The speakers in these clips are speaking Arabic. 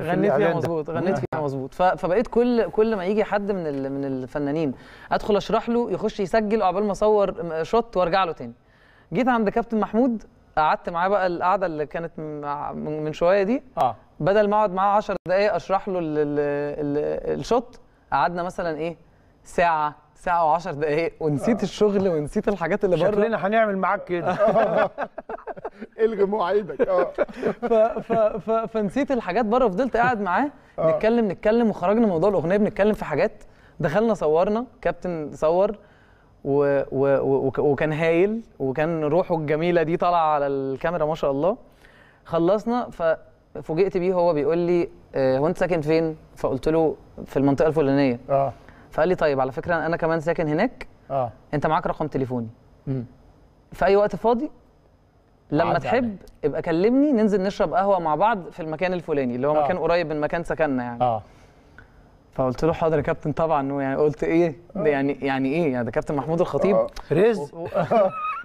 فاكر غنيت فيها مظبوط غنيت آه. فيها مظبوط فبقيت كل كل ما يجي حد من من الفنانين ادخل اشرح له يخش يسجل وعقبال ما اصور شوت وارجع له تاني جيت عند كابتن محمود قعدت معاه بقى القعده اللي كانت من شويه دي اه بدل ما اقعد معاه 10 دقائق اشرح له الشوت قعدنا مثلا ايه ساعه ساعه و10 دقائق ونسيت آه. الشغل ونسيت الحاجات اللي بره شكلنا هنعمل معاك كده الغي مواعيدك اه فنسيت الحاجات بره وفضلت قاعد معاه آه. نتكلم نتكلم وخرجنا موضوع الاغنيه بنتكلم في حاجات دخلنا صورنا كابتن صور و... و... و... وكان هايل وكان روحه الجميله دي طالعه على الكاميرا ما شاء الله خلصنا ففوجئت بيه هو بيقول لي آه، هو انت ساكن فين؟ فقلت له في المنطقه الفلانيه اه فقال لي طيب على فكره انا كمان ساكن هناك اه انت معاك رقم تليفوني امم في اي وقت فاضي لما تحب ابقى كلمني ننزل نشرب قهوه مع بعض في المكان الفلاني اللي هو آه. مكان قريب من مكان سكننا يعني اه فقلت له حاضر يا كابتن طبعا يعني قلت ايه آه. ده يعني يعني ايه يعني ده كابتن محمود الخطيب آه. رزق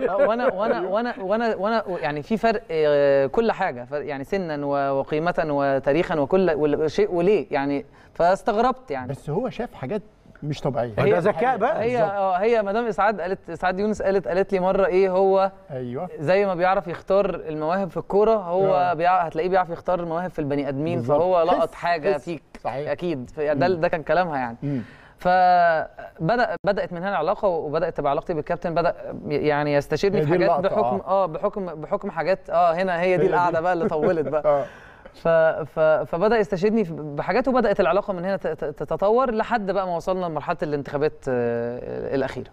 آه، وانا وانا وانا وانا وانا يعني في فرق آه، كل حاجه يعني سنا وقيمه وتاريخا وكل شيء وليه يعني فاستغربت يعني بس هو شاف حاجات مش طبيعيه هي ذكاء بقى هي اه هي مدام اسعاد قالت اسعاد يونس قالت قالت لي مره ايه هو ايوه زي ما بيعرف يختار المواهب في الكوره هو آه. بيع... هتلاقيه بيعرف يختار المواهب في البني ادمين بالزبط. فهو لقط حاجه حس. فيك صحيح. اكيد يعني ده ده كان كلامها يعني مم. فبدا بدات من هنا العلاقه وبدات تبقى علاقتي بالكابتن بدا يعني يستشيرني في حاجات بحكم آه. اه بحكم بحكم حاجات اه هنا هي دي القعده بقى اللي طولت بقى آه. ف... ف... فبدا يستشهدني بحاجات وبدات العلاقه من هنا تتطور لحد بقى ما وصلنا لمرحله الانتخابات آه، الاخيره